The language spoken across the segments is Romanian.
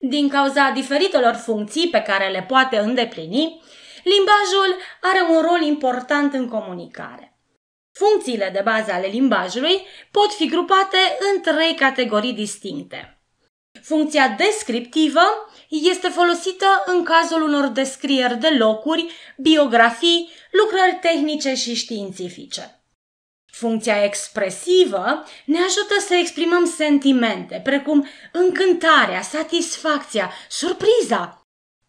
Din cauza diferitelor funcții pe care le poate îndeplini, limbajul are un rol important în comunicare. Funcțiile de bază ale limbajului pot fi grupate în trei categorii distincte. Funcția descriptivă este folosită în cazul unor descrieri de locuri, biografii, lucrări tehnice și științifice. Funcția expresivă ne ajută să exprimăm sentimente, precum încântarea, satisfacția, surpriza,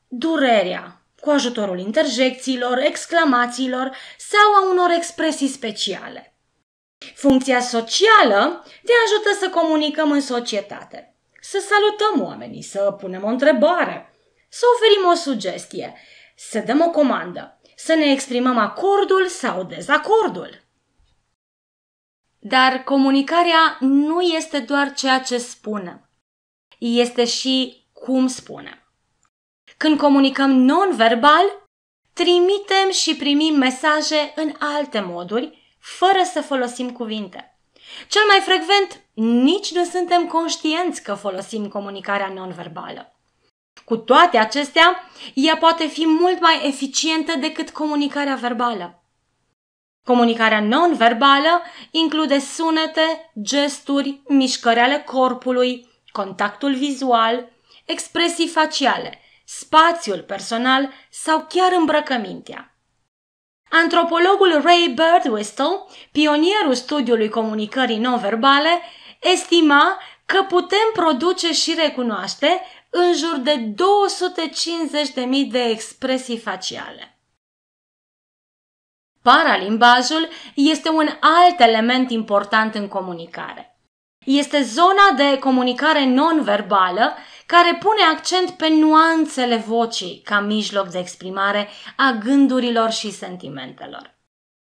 durerea, cu ajutorul interjecțiilor, exclamațiilor sau a unor expresii speciale. Funcția socială te ajută să comunicăm în societate, să salutăm oamenii, să punem o întrebare, să oferim o sugestie, să dăm o comandă, să ne exprimăm acordul sau dezacordul. Dar comunicarea nu este doar ceea ce spunem, este și cum spunem. Când comunicăm non-verbal, trimitem și primim mesaje în alte moduri, fără să folosim cuvinte. Cel mai frecvent, nici nu suntem conștienți că folosim comunicarea non-verbală. Cu toate acestea, ea poate fi mult mai eficientă decât comunicarea verbală. Comunicarea non-verbală include sunete, gesturi, mișcări ale corpului, contactul vizual, expresii faciale, spațiul personal sau chiar îmbrăcămintea. Antropologul Ray Birdwistle, pionierul studiului comunicării non-verbale, estima că putem produce și recunoaște în jur de 250.000 de expresii faciale. Paralimbajul este un alt element important în comunicare. Este zona de comunicare non-verbală care pune accent pe nuanțele vocii ca mijloc de exprimare a gândurilor și sentimentelor.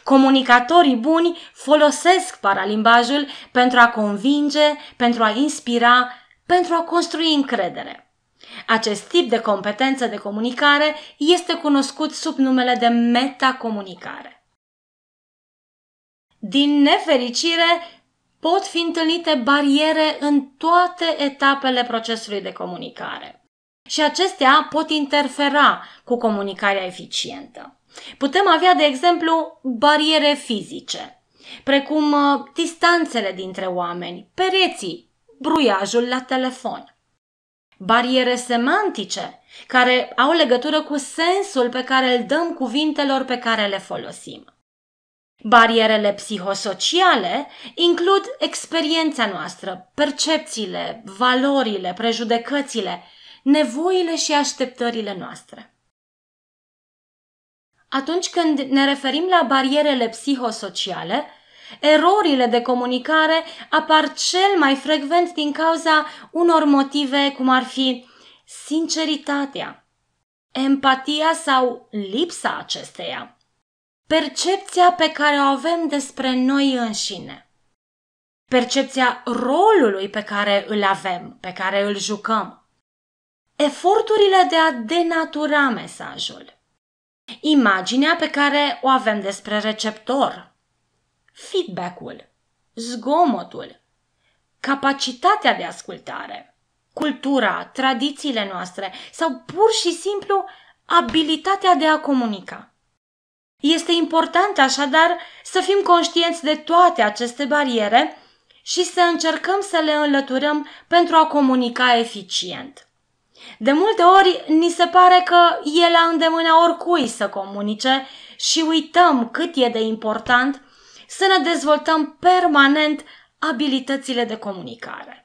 Comunicatorii buni folosesc paralimbajul pentru a convinge, pentru a inspira, pentru a construi încredere. Acest tip de competență de comunicare este cunoscut sub numele de metacomunicare. Din nefericire, pot fi întâlnite bariere în toate etapele procesului de comunicare. Și acestea pot interfera cu comunicarea eficientă. Putem avea, de exemplu, bariere fizice, precum uh, distanțele dintre oameni, pereții, bruiajul la telefon bariere semantice care au legătură cu sensul pe care îl dăm cuvintelor pe care le folosim. Barierele psihosociale includ experiența noastră, percepțiile, valorile, prejudecățile, nevoile și așteptările noastre. Atunci când ne referim la barierele psihosociale, Erorile de comunicare apar cel mai frecvent din cauza unor motive cum ar fi sinceritatea, empatia sau lipsa acesteia, percepția pe care o avem despre noi înșine, percepția rolului pe care îl avem, pe care îl jucăm, eforturile de a denatura mesajul, imaginea pe care o avem despre receptor, feedback-ul, zgomotul, capacitatea de ascultare, cultura, tradițiile noastre sau pur și simplu abilitatea de a comunica. Este important așadar să fim conștienți de toate aceste bariere și să încercăm să le înlăturăm pentru a comunica eficient. De multe ori ni se pare că e la îndemâna oricui să comunice și uităm cât e de important să ne dezvoltăm permanent abilitățile de comunicare.